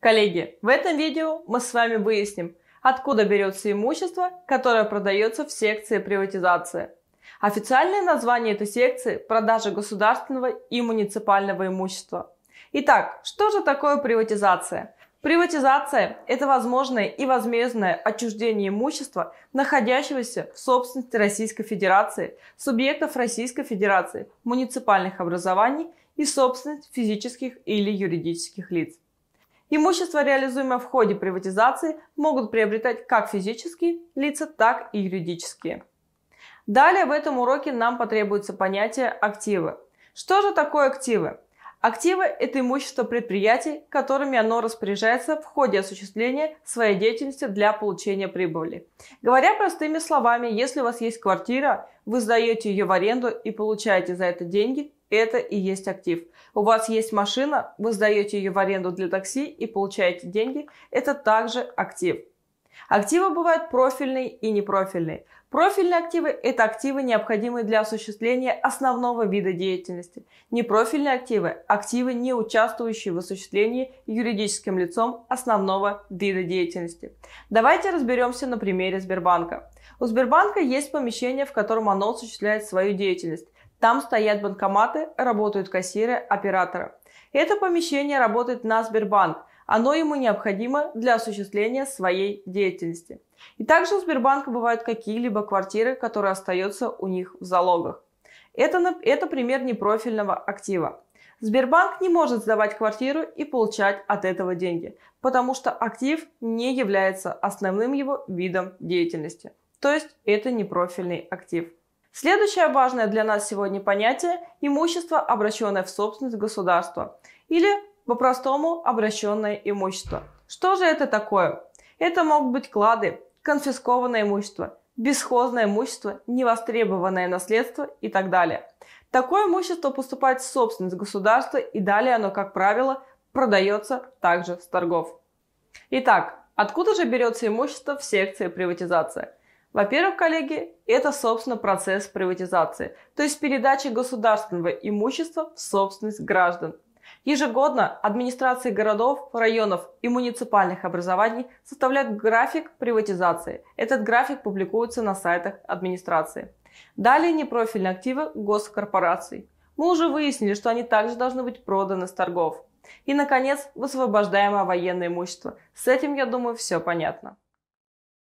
Коллеги, в этом видео мы с вами выясним, откуда берется имущество, которое продается в секции приватизации. Официальное название этой секции – продажа государственного и муниципального имущества. Итак, что же такое приватизация? Приватизация – это возможное и возмездное отчуждение имущества, находящегося в собственности Российской Федерации, субъектов Российской Федерации, муниципальных образований и собственность физических или юридических лиц. Имущество, реализуемое в ходе приватизации, могут приобретать как физические лица, так и юридические. Далее в этом уроке нам потребуется понятие активы. Что же такое активы? Активы – это имущество предприятий, которыми оно распоряжается в ходе осуществления своей деятельности для получения прибыли. Говоря простыми словами, если у вас есть квартира, вы сдаете ее в аренду и получаете за это деньги, это и есть актив. У вас есть машина, вы сдаете ее в аренду для такси и получаете деньги, это также актив. Активы бывают профильные и непрофильные. Профильные активы – это активы, необходимые для осуществления основного вида деятельности. Непрофильные активы – активы, не участвующие в осуществлении юридическим лицом основного вида деятельности. Давайте разберемся на примере Сбербанка. У Сбербанка есть помещение, в котором оно осуществляет свою деятельность. Там стоят банкоматы, работают кассиры, операторы. Это помещение работает на Сбербанк – оно ему необходимо для осуществления своей деятельности. И также у Сбербанка бывают какие-либо квартиры, которые остаются у них в залогах. Это, это пример непрофильного актива. Сбербанк не может сдавать квартиру и получать от этого деньги, потому что актив не является основным его видом деятельности. То есть это непрофильный актив. Следующее важное для нас сегодня понятие – имущество, обращенное в собственность государства или по-простому обращенное имущество. Что же это такое? Это могут быть клады, конфискованное имущество, бесхозное имущество, невостребованное наследство и так далее. Такое имущество поступает в собственность государства и далее оно, как правило, продается также с торгов. Итак, откуда же берется имущество в секции приватизация? Во-первых, коллеги, это, собственно, процесс приватизации, то есть передача государственного имущества в собственность граждан Ежегодно администрации городов, районов и муниципальных образований составляют график приватизации. Этот график публикуется на сайтах администрации. Далее непрофильные активы госкорпораций. Мы уже выяснили, что они также должны быть проданы с торгов. И, наконец, высвобождаемое военное имущество. С этим, я думаю, все понятно.